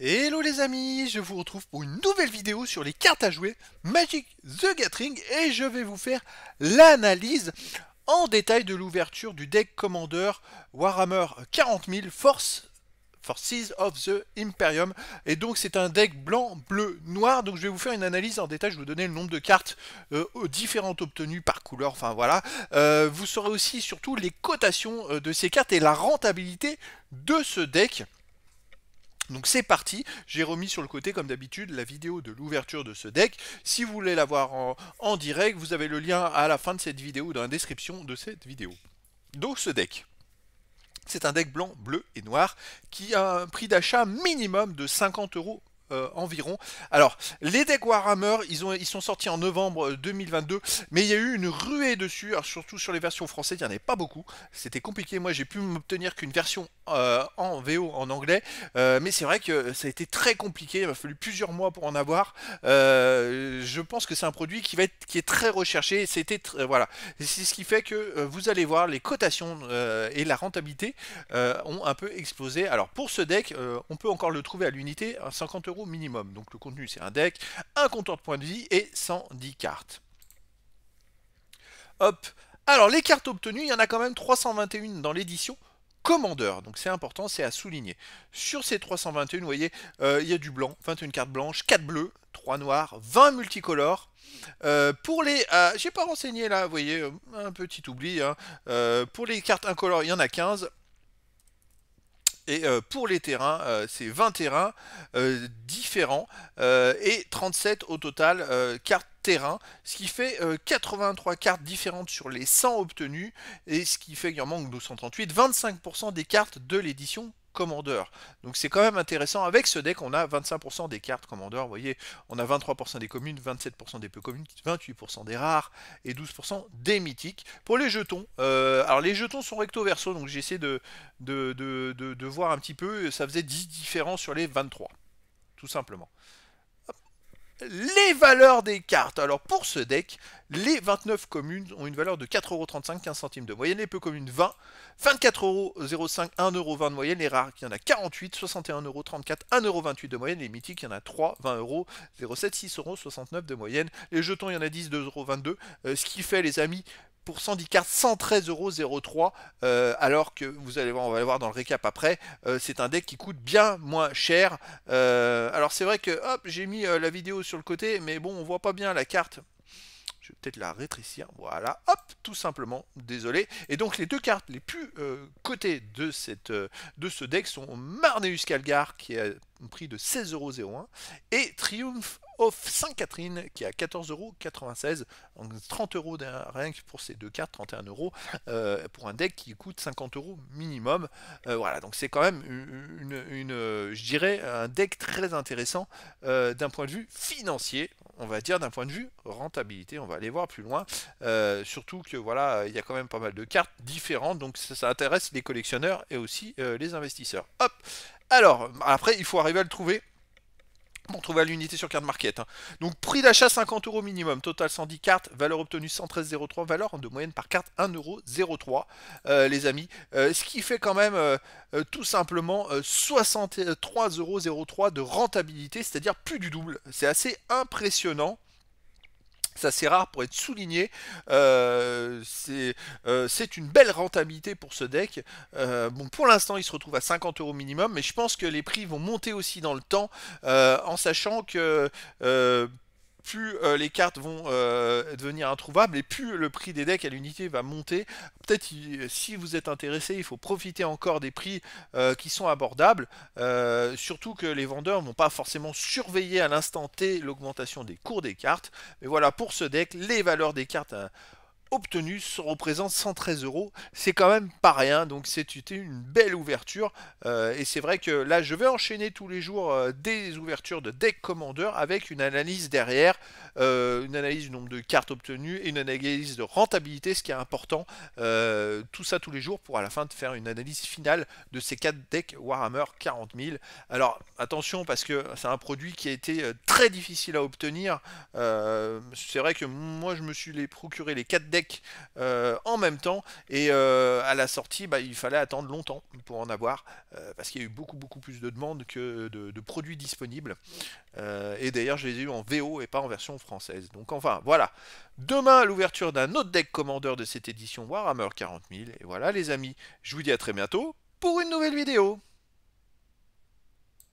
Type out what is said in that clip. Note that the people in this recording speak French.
Hello les amis, je vous retrouve pour une nouvelle vidéo sur les cartes à jouer Magic the Gathering et je vais vous faire l'analyse en détail de l'ouverture du deck Commander Warhammer 40 000 Forces of the Imperium. Et donc c'est un deck blanc, bleu, noir. Donc je vais vous faire une analyse en détail. Je vais vous donner le nombre de cartes euh, différentes obtenues par couleur. Enfin voilà. Euh, vous saurez aussi surtout les cotations euh, de ces cartes et la rentabilité de ce deck. Donc c'est parti, j'ai remis sur le côté comme d'habitude la vidéo de l'ouverture de ce deck. Si vous voulez la voir en, direct, vous avez le lien à la fin de cette vidéo, dans la description de cette vidéo. Donc ce deck, c'est un deck blanc, bleu et noir qui a un prix d'achat minimum de 50 euros euh, environ. Alors, les decks Warhammer, ils, ont, ils sont sortis en novembre 2022, euh, mais il y a eu une ruée dessus, surtout sur les versions françaises, il n'y en avait pas beaucoup, c'était compliqué, moi j'ai pu m'obtenir qu'une version euh, en VO, en anglais, mais c'est vrai que ça a été très compliqué, il m'a fallu plusieurs mois pour en avoir, je pense que c'est un produit qui, va être, qui est très recherché, c'était voilà, c'est ce qui fait que vous allez voir, les cotations et la rentabilité ont un peu explosé, alors pour ce deck, on peut encore le trouver à l'unité, à hein, 50 euros, minimum. Donc le contenu c'est un deck, un compteur de points de vie et 110 cartes. Hop Alors les cartes obtenues, il y en a quand même 321 dans l'édition commandeur. Donc c'est important, c'est à souligner. Sur ces 321, voyez, euh, il y a du blanc, 21 cartes blanches, 4 bleus, 3 noirs, 20 multicolores. Euh, pour les... Euh, j'ai pas renseigné là, vous voyez, un petit oubli. Hein. pour les cartes incolores, il y en a 15. Et euh, pour les terrains, euh, c'est 20 terrains euh, différents et 37 au total cartes terrain, ce qui fait 83 cartes différentes sur les 100 obtenues, et ce qui fait qu'il en manque 238, 25% des cartes de l'édition commandeur. Donc c'est quand même intéressant. Avec ce deck, on a 25% des cartes commandeurs. Vous voyez, on a 23% des communes, 27% des peu communes, 28% des rares et 12% des mythiques. Pour les jetons, euh, alors les jetons sont recto verso, donc j'essaie de de, de voir un petit peu. Ça faisait 10 différents sur les 23, tout simplement les valeurs des cartes. Alors pour ce deck, les 29 communes ont une valeur de 4,35€, 15 centimes de moyenne, les peu communes 20, 24,05€, 1,20€ de moyenne, les rares il y en a 48, 61,34€, 1,28€ de moyenne, les mythiques il y en a 3, 20€, 0,7, 6,69€ de moyenne, les jetons il y en a 10, 2,22€, euh, ce qui fait les amis pour 113 euros 03 euh, alors que vous allez voir on va aller voir dans le récap après euh, c'est un deck qui coûte bien moins cher euh, alors c'est vrai que hop j'ai mis la vidéo sur le côté mais bon on voit pas bien la carte je vais peut-être la rétrécir, voilà, hop, tout simplement, désolé. Et donc les deux cartes les plus cotées de, cette, de ce deck sont Marneus Calgar, qui est un prix de 16,01€, et Triumph Off Sainte-Catherine qui est à 14,96€, donc 30 euros rien que pour ces deux cartes, 31 euros euh, pour un deck qui coûte 50 euros minimum. Euh, voilà, donc c'est quand même une, je dirais, un deck très intéressant euh, d'un point de vue financier, on va dire d'un point de vue rentabilité. On va aller voir plus loin. surtout que voilà, il y a quand même pas mal de cartes différentes, donc ça, ça intéresse les collectionneurs et aussi les investisseurs. Hop. Alors après, il faut arriver à le trouver. On trouve l'unité sur carte market. Hein. Donc prix d'achat 50 euros minimum, total 110 cartes, valeur obtenue 113,03, valeur de moyenne par carte 1,03€, euh, les amis. Euh, ce qui fait quand même euh, euh, tout simplement 63,03€ de rentabilité, c'est-à-dire plus du double. C'est assez impressionnant c'est assez rare pour être souligné. Euh, c'est euh, une belle rentabilité pour ce deck. Euh, bon, pour l'instant, il se retrouve à 50 euros minimum, mais je pense que les prix vont monter aussi dans le temps, euh, en sachant que plus euh, les cartes vont euh, devenir introuvables et plus le prix des decks à l'unité va monter. Peut-être si vous êtes intéressé, il faut profiter encore des prix euh, qui sont abordables, surtout que les vendeurs ne vont pas forcément surveiller à l'instant T l'augmentation des cours des cartes. Mais voilà, pour ce deck, les valeurs des cartes... Hein, obtenu représente 113 euros. C'est quand même pas rien, donc c'était une belle ouverture. Euh, et c'est vrai que là, je vais enchaîner tous les jours euh, des ouvertures de deck commandeurs avec une analyse derrière, euh, une analyse du nombre de cartes obtenues et une analyse de rentabilité, ce qui est important. tout ça tous les jours pour à la fin de faire une analyse finale de ces quatre decks Warhammer 40 000. Alors attention parce que c'est un produit qui a été très difficile à obtenir. c'est vrai que moi, je me suis les procuré les quatre decks euh, en même temps. Et euh, à la sortie, bah, il fallait attendre longtemps pour en avoir, euh, parce qu'il y a eu beaucoup, beaucoup plus de demandes que de, produits disponibles. et d'ailleurs, je les ai eu en VO et pas en version française. Donc enfin, voilà. Demain, l'ouverture d'un autre deck commandeur de cette édition Warhammer 40 000. Et voilà les amis, je vous dis à très bientôt pour une nouvelle vidéo.